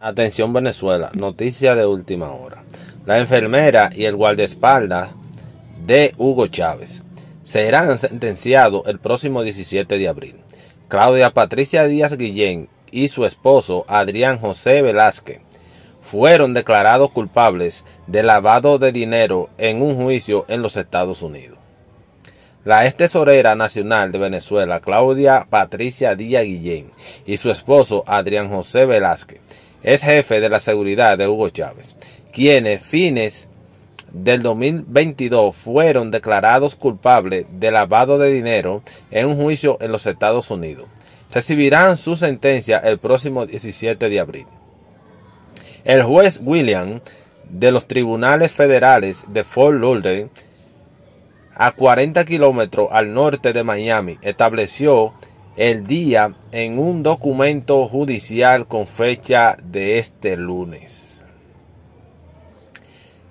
Atención Venezuela, noticia de última hora. La enfermera y el guardaespaldas de Hugo Chávez serán sentenciados el próximo 17 de abril. Claudia Patricia Díaz Guillén y su esposo Adrián José Velázquez fueron declarados culpables de lavado de dinero en un juicio en los Estados Unidos. La ex tesorera nacional de Venezuela, Claudia Patricia Díaz Guillén, y su esposo Adrián José Velázquez, es jefe de la seguridad de Hugo Chávez, quienes fines del 2022 fueron declarados culpables de lavado de dinero en un juicio en los Estados Unidos. Recibirán su sentencia el próximo 17 de abril. El juez William de los tribunales federales de Fort Lauderdale, a 40 kilómetros al norte de Miami, estableció el día en un documento judicial con fecha de este lunes.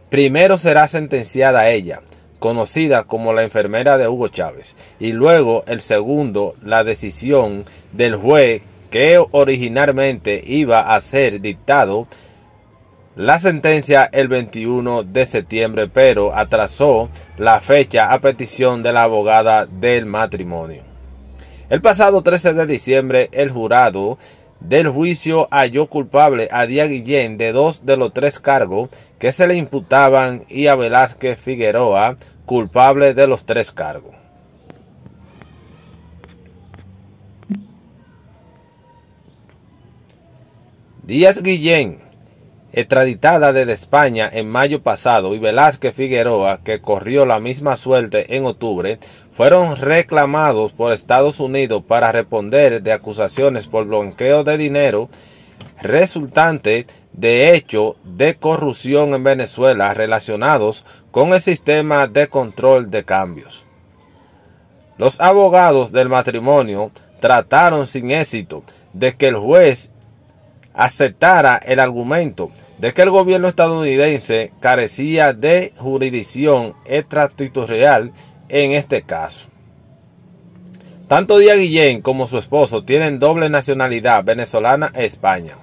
Primero será sentenciada ella, conocida como la enfermera de Hugo Chávez, y luego el segundo, la decisión del juez que originalmente iba a ser dictado la sentencia el 21 de septiembre, pero atrasó la fecha a petición de la abogada del matrimonio. El pasado 13 de diciembre, el jurado del juicio halló culpable a Díaz Guillén de dos de los tres cargos que se le imputaban y a Velázquez Figueroa culpable de los tres cargos. Díaz Guillén, extraditada desde España en mayo pasado, y Velázquez Figueroa, que corrió la misma suerte en octubre, fueron reclamados por Estados Unidos para responder de acusaciones por blanqueo de dinero resultante de hechos de corrupción en Venezuela relacionados con el sistema de control de cambios. Los abogados del matrimonio trataron sin éxito de que el juez aceptara el argumento de que el gobierno estadounidense carecía de jurisdicción extraterritorial en este caso. Tanto Díaz Guillén como su esposo tienen doble nacionalidad venezolana e España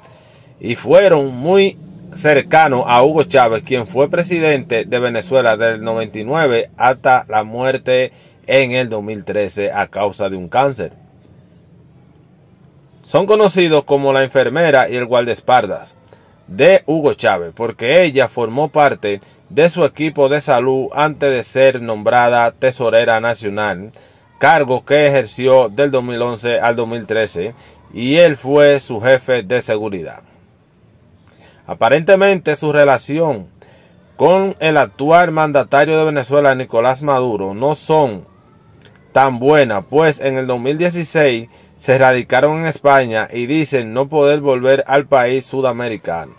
y fueron muy cercanos a Hugo Chávez, quien fue presidente de Venezuela del 99 hasta la muerte en el 2013 a causa de un cáncer. Son conocidos como la enfermera y el guardaespaldas de Hugo Chávez, porque ella formó parte de su equipo de salud antes de ser nombrada tesorera nacional, cargo que ejerció del 2011 al 2013 y él fue su jefe de seguridad. Aparentemente su relación con el actual mandatario de Venezuela, Nicolás Maduro, no son tan buenas, pues en el 2016 se radicaron en España y dicen no poder volver al país sudamericano.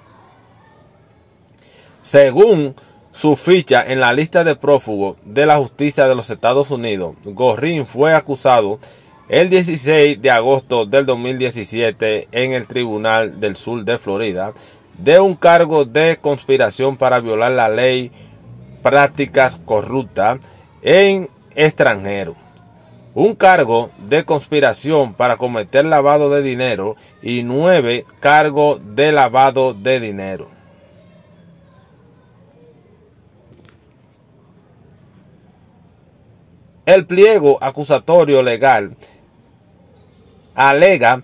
Según su ficha en la lista de prófugos de la justicia de los Estados Unidos, Gorrin fue acusado el 16 de agosto del 2017 en el Tribunal del Sur de Florida de un cargo de conspiración para violar la ley prácticas corruptas en extranjero. Un cargo de conspiración para cometer lavado de dinero y nueve cargos de lavado de dinero. El pliego acusatorio legal alega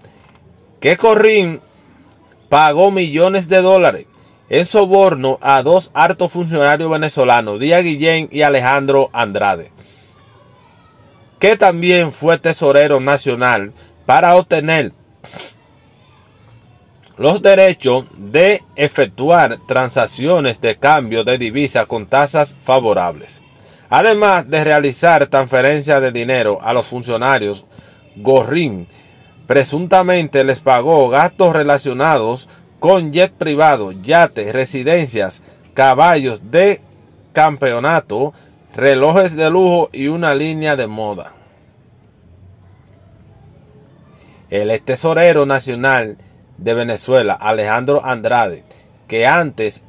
que Corrin pagó millones de dólares en soborno a dos altos funcionarios venezolanos, Díaz Guillén y Alejandro Andrade, que también fue tesorero nacional para obtener los derechos de efectuar transacciones de cambio de divisas con tasas favorables. Además de realizar transferencias de dinero a los funcionarios, Gorrín presuntamente les pagó gastos relacionados con jet privado, yates, residencias, caballos de campeonato, relojes de lujo y una línea de moda. El tesorero nacional de Venezuela, Alejandro Andrade, que antes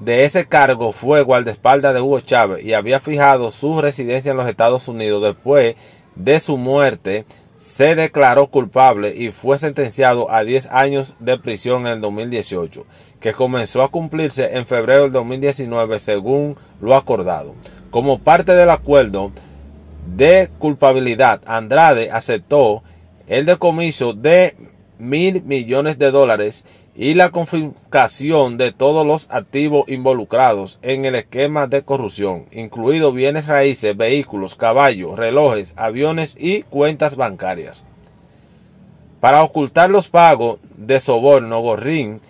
de ese cargo fue guardaespaldas de Hugo Chávez y había fijado su residencia en los Estados Unidos. Después de su muerte, se declaró culpable y fue sentenciado a 10 años de prisión en el 2018, que comenzó a cumplirse en febrero del 2019 según lo acordado. Como parte del acuerdo de culpabilidad, Andrade aceptó el decomiso de mil millones de dólares y la confiscación de todos los activos involucrados en el esquema de corrupción, incluidos bienes raíces, vehículos, caballos, relojes, aviones y cuentas bancarias. Para ocultar los pagos de soborno, Gorrín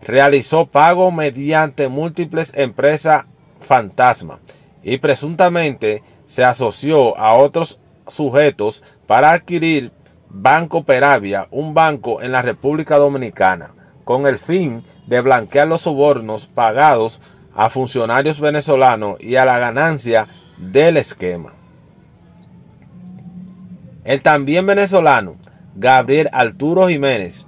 realizó pago mediante múltiples empresas fantasma y presuntamente se asoció a otros sujetos para adquirir Banco Peravia, un banco en la República Dominicana con el fin de blanquear los sobornos pagados a funcionarios venezolanos y a la ganancia del esquema. El también venezolano Gabriel Arturo Jiménez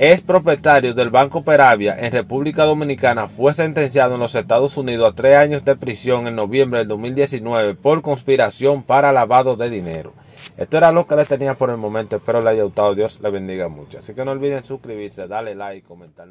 ex propietario del Banco Peravia en República Dominicana, fue sentenciado en los Estados Unidos a tres años de prisión en noviembre del 2019 por conspiración para lavado de dinero. Esto era lo que les tenía por el momento. Espero les haya gustado. Dios les bendiga mucho. Así que no olviden suscribirse, darle like, comentar.